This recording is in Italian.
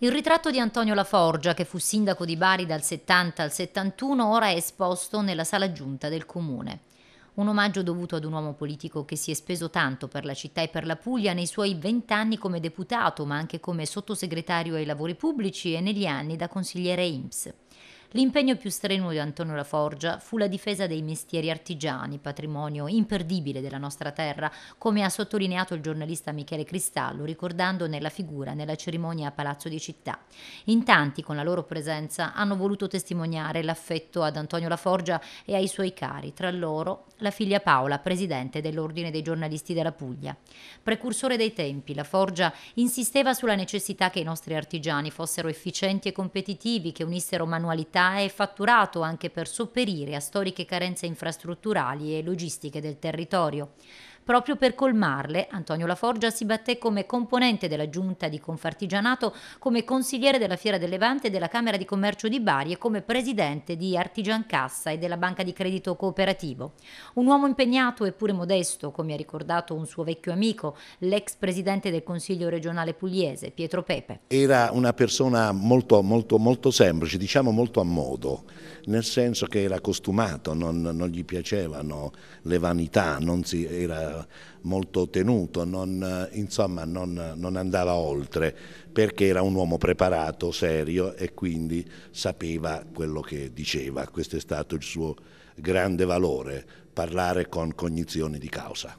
Il ritratto di Antonio Laforgia, che fu sindaco di Bari dal 70 al 71, ora è esposto nella sala giunta del comune. Un omaggio dovuto ad un uomo politico che si è speso tanto per la città e per la Puglia nei suoi vent'anni come deputato, ma anche come sottosegretario ai lavori pubblici e negli anni da consigliere IMSS. L'impegno più strenuo di Antonio Laforgia fu la difesa dei mestieri artigiani, patrimonio imperdibile della nostra terra, come ha sottolineato il giornalista Michele Cristallo, ricordando nella figura nella cerimonia a Palazzo di Città. In tanti, con la loro presenza, hanno voluto testimoniare l'affetto ad Antonio Laforgia e ai suoi cari, tra loro la figlia Paola, presidente dell'Ordine dei giornalisti della Puglia. Precursore dei tempi, Laforgia insisteva sulla necessità che i nostri artigiani fossero efficienti e competitivi, che unissero manualità città è fatturato anche per sopperire a storiche carenze infrastrutturali e logistiche del territorio. Proprio per colmarle, Antonio Laforgia si batté come componente della giunta di Confartigianato, come consigliere della Fiera del Levante e della Camera di Commercio di Bari e come presidente di Artigian Cassa e della Banca di Credito Cooperativo. Un uomo impegnato eppure modesto, come ha ricordato un suo vecchio amico, l'ex presidente del Consiglio regionale pugliese, Pietro Pepe. Era una persona molto, molto, molto semplice, diciamo molto a modo, nel senso che era costumato, non, non gli piacevano le vanità, non si, era molto tenuto, non, eh, insomma non, non andava oltre perché era un uomo preparato, serio e quindi sapeva quello che diceva. Questo è stato il suo grande valore, parlare con cognizione di causa.